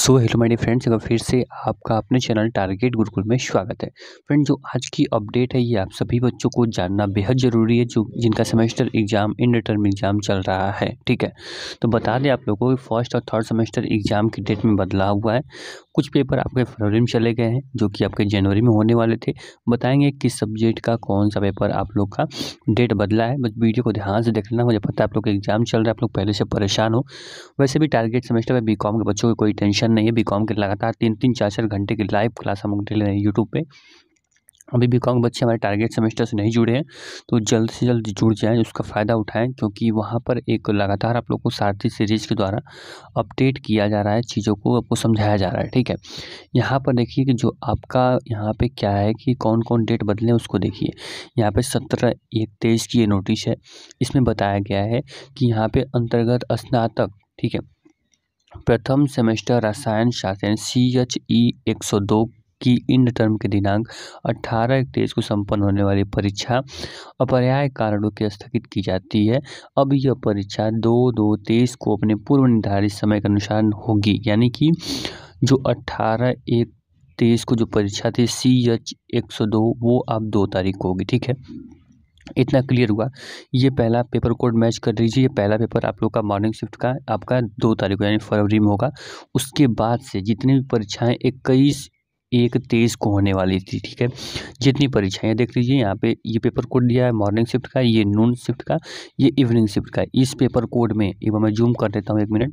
so hello my dear friends अगर फिर से आपका अपने चैनल टारगेट गुरुकुल में स्वागत है फ्रेंड जो आज की अपडेट है ये आप सभी बच्चों को जानना बेहद ज़रूरी है जो जिनका semester exam in term exam चल रहा है ठीक है तो बता दें आप लोगों को फर्स्ट और थर्ड सेमेस्टर एग्ज़ाम की डेट में बदलाव हुआ है कुछ पेपर आपके फरवरी में चले गए हैं जो कि आपके जनवरी में होने वाले थे बताएंगे किस सब्जेक्ट का कौन सा पेपर आप लोग का डेट बदला है बस वीडियो को ध्यान से देखना मुझे पता है आप लोग का एग्ज़ाम चल रहा है आप लोग पहले से परेशान हो वैसे भी टारगेट सेमेस्टर में बी के बच्चों की कोई टेंशन ऑप्शन नहीं है बी कॉम के लगातार तीन तीन चार चार घंटे की लाइव क्लास हम दे रहे हैं यूट्यूब पर अभी बी कॉम बच्चे हमारे टारगेट सेमेस्टर से नहीं जुड़े हैं तो जल्द से जल्द जुड़ जाएं उसका फ़ायदा उठाएं क्योंकि वहाँ पर एक लगातार आप लोग को सारथी सीरीज के द्वारा अपडेट किया जा रहा है चीज़ों को आपको समझाया जा रहा है ठीक है यहाँ पर देखिए कि जो आपका यहाँ पे क्या है कि कौन कौन डेट बदलें उसको देखिए यहाँ पर सत्रह एक तेईस की ये नोटिस है इसमें बताया गया है कि यहाँ पर अंतर्गत स्नातक ठीक है प्रथम सेमेस्टर रसायन शास्त्र सी एच ई एक सौ दो की इंड टर्म के दिनांक 18 तेईस को संपन्न होने वाली परीक्षा अपर्याय कारणों के स्थगित की जाती है अब यह परीक्षा दो दो तेईस को अपने पूर्व निर्धारित समय के अनुसार होगी यानी कि जो अट्ठारह एक तेईस को जो परीक्षा थी सी एच एक सौ दो वो अब दो तारीख को होगी ठीक है इतना क्लियर हुआ ये पहला पेपर कोड मैच कर लीजिए ये पहला पेपर आप लोग का मॉर्निंग शिफ्ट का आपका दो तारीख को यानी फरवरी में होगा उसके बाद से जितनी भी परीक्षाएँ इक्कीस एक तेईस को होने वाली थी ठीक है जितनी परीक्षाएं देख लीजिए यहाँ पे ये पेपर कोड दिया है मॉर्निंग शिफ्ट का ये नून शिफ्ट का ये इवनिंग शिफ्ट का इस पेपर कोड में एक मैं जूम कर देता हूँ एक मिनट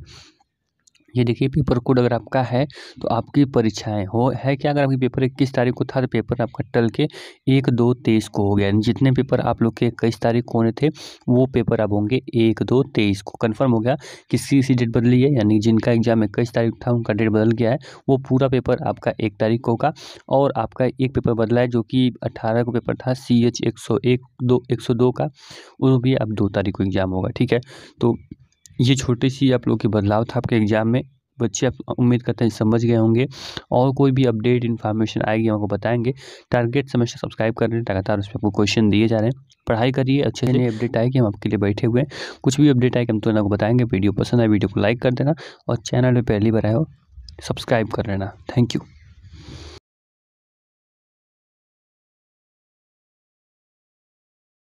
ये देखिए पेपर कोड अगर आपका है तो आपकी परीक्षाएं हो है क्या अगर आपकी पेपर इक्कीस तारीख को था तो पेपर आपका टल के एक दो तेईस को हो गया जितने पेपर आप लोग के इक्कीस तारीख को होने थे वो पेपर अब होंगे एक दो तेईस को कन्फर्म हो गया किसी सी डेट बदली है यानी जिनका एग्जाम इक्कीस तारीख था उनका डेट बदल गया है वो पूरा पेपर आपका एक तारीख को होगा और आपका एक पेपर बदला है जो कि अट्ठारह को पेपर था सी एच एक सौ एक दो एक सौ दो का वो भी अब दो तारीख को एग्ज़ाम होगा ठीक है तो ये छोटी सी आप लोग के बदलाव था आपके एग्ज़ाम में बच्चे आप उम्मीद करते हैं समझ गए होंगे और कोई भी अपडेट इन्फॉर्मेशन आएगी हमको बताएंगे टारगेट सेमेस्टर सब्सक्राइब कर रहे हैं लगातार उस पर आपको क्वेश्चन दिए जा रहे हैं पढ़ाई करिए अच्छे से अपडेट आए कि हम आपके लिए बैठे हुए हैं कुछ भी अपडेट आए कि हम तो आपको बताएंगे वीडियो पसंद आए वीडियो को लाइक कर देना और चैनल पर पहली बार आए हो सब्सक्राइब कर लेना थैंक यू